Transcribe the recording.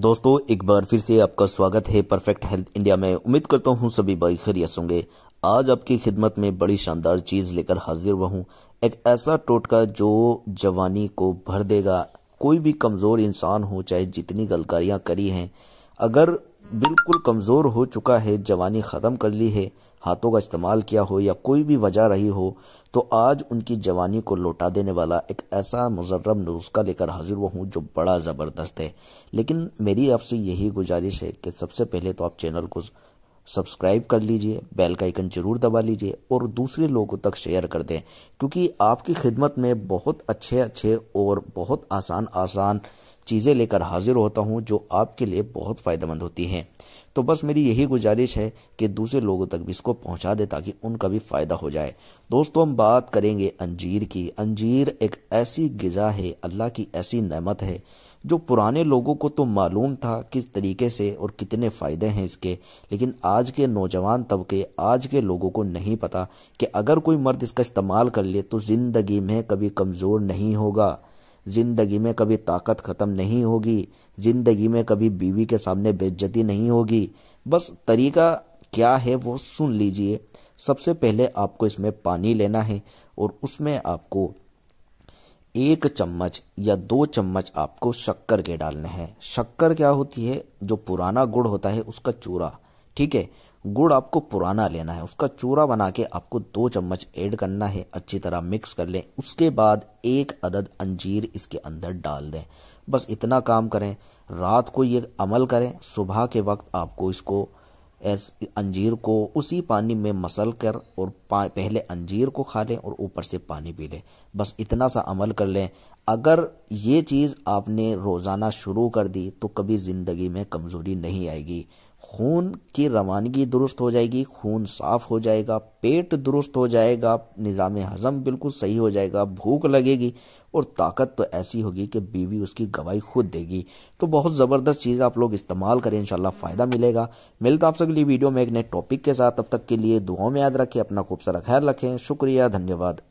दोस्तों एक बार फिर से आपका स्वागत है परफेक्ट हेल्थ इंडिया में उम्मीद करता हूँ सभी भाई खैरियत होंगे आज आपकी खिदमत में बड़ी शानदार चीज लेकर हाजिर हुआ हूँ एक ऐसा टोटका जो जवानी को भर देगा कोई भी कमजोर इंसान हो चाहे जितनी गलकारियां करी हैं अगर बिल्कुल कमज़ोर हो चुका है जवानी ख़त्म कर ली है हाथों का इस्तेमाल किया हो या कोई भी वजह रही हो तो आज उनकी जवानी को लौटा देने वाला एक ऐसा मुजर्रम नुस्खा लेकर हाजिर हुआ हूँ जो बड़ा ज़बरदस्त है लेकिन मेरी आपसे यही गुजारिश है कि सबसे पहले तो आप चैनल को सब्सक्राइब कर लीजिए बेल का आइकन जरूर दबा लीजिए और दूसरे लोगों तक शेयर कर दें क्योंकि आपकी खिदमत में बहुत अच्छे अच्छे और बहुत आसान आसान चीज़ें लेकर हाजिर होता हूँ जो आपके लिए बहुत फ़ायदेमंद होती हैं तो बस मेरी यही गुजारिश है कि दूसरे लोगों तक भी इसको पहुँचा दे ताकि उनका भी फ़ायदा हो जाए दोस्तों हम बात करेंगे अंजीर की अंजीर एक ऐसी गजा है अल्लाह की ऐसी नमत है जो पुराने लोगों को तो मालूम था किस तरीके से और कितने फ़ायदे हैं इसके लेकिन आज के नौजवान तबके आज के लोगों को नहीं पता कि अगर कोई मर्द इसका इस्तेमाल कर ले तो ज़िंदगी में कभी कमज़ोर नहीं होगा ज़िंदगी में कभी ताकत ख़त्म नहीं होगी ज़िंदगी में कभी बीवी के सामने बेज्जती नहीं होगी बस तरीका क्या है वो सुन लीजिए सबसे पहले आपको इसमें पानी लेना है और उसमें आपको एक चम्मच या दो चम्मच आपको शक्कर के डालने हैं शक्कर क्या होती है जो पुराना गुड़ होता है उसका चूरा ठीक है गुड़ आपको पुराना लेना है उसका चूरा बना के आपको दो चम्मच ऐड करना है अच्छी तरह मिक्स कर लें उसके बाद एक अदद अंजीर इसके अंदर डाल दें बस इतना काम करें रात को ये अमल करें सुबह के वक्त आपको इसको इस अंजीर को उसी पानी में मसल कर और पहले अंजीर को खा लें और ऊपर से पानी पी लें बस इतना सा अमल कर लें अगर ये चीज़ आपने रोज़ाना शुरू कर दी तो कभी ज़िंदगी में कमज़ोरी नहीं आएगी खून की रवानगी दुरुस्त हो जाएगी खून साफ हो जाएगा पेट दुरुस्त हो जाएगा निज़ाम हज़म बिल्कुल सही हो जाएगा भूख लगेगी और ताकत तो ऐसी होगी कि बीवी उसकी गवाही खुद देगी तो बहुत ज़बरदस्त चीज़ आप लोग इस्तेमाल करें इंशाल्लाह फ़ायदा मिलेगा मिलता आप सभी वीडियो में एक नए टॉपिक के साथ अब तक के लिए दुआओं में याद रखें अपना खूब सारा ख्याल रखें शुक्रिया धन्यवाद